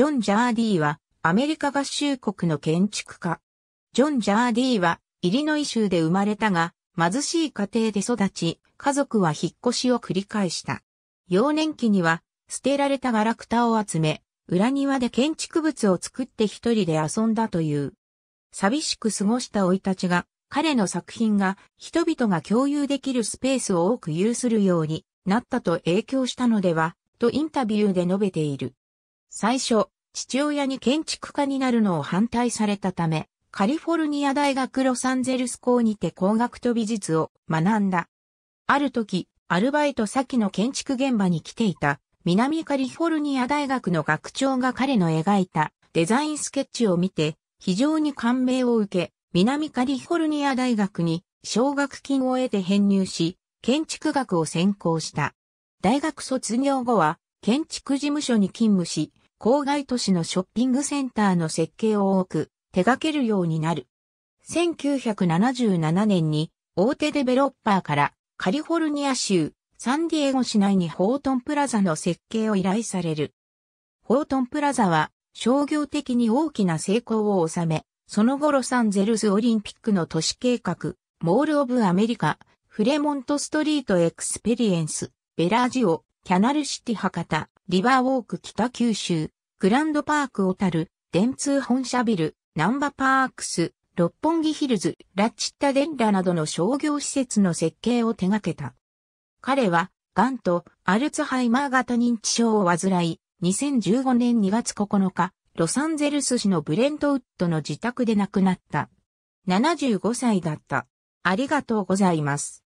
ジョン・ジャーディーは、アメリカ合衆国の建築家。ジョン・ジャーディーは、イリノイ州で生まれたが、貧しい家庭で育ち、家族は引っ越しを繰り返した。幼年期には、捨てられたガラクタを集め、裏庭で建築物を作って一人で遊んだという。寂しく過ごした老いたちが、彼の作品が人々が共有できるスペースを多く有するようになったと影響したのでは、とインタビューで述べている。最初、父親に建築家になるのを反対されたため、カリフォルニア大学ロサンゼルス校にて工学と美術を学んだ。ある時、アルバイト先の建築現場に来ていた、南カリフォルニア大学の学長が彼の描いたデザインスケッチを見て、非常に感銘を受け、南カリフォルニア大学に奨学金を得て編入し、建築学を専攻した。大学卒業後は、建築事務所に勤務し、郊外都市のショッピングセンターの設計を多く手掛けるようになる。1977年に大手デベロッパーからカリフォルニア州サンディエゴ市内にホートンプラザの設計を依頼される。ホートンプラザは商業的に大きな成功を収め、その後ロサンゼルスオリンピックの都市計画、モール・オブ・アメリカ、フレモント・ストリート・エクスペリエンス、ベラージオ、キャナルシティ・博多、リバーウォーク北九州、グランドパーク小樽、電通本社ビル、ナンバパークス、六本木ヒルズ、ラッチッタデンラなどの商業施設の設計を手掛けた。彼は、癌とアルツハイマー型認知症を患い、2015年2月9日、ロサンゼルス市のブレントウッドの自宅で亡くなった。75歳だった。ありがとうございます。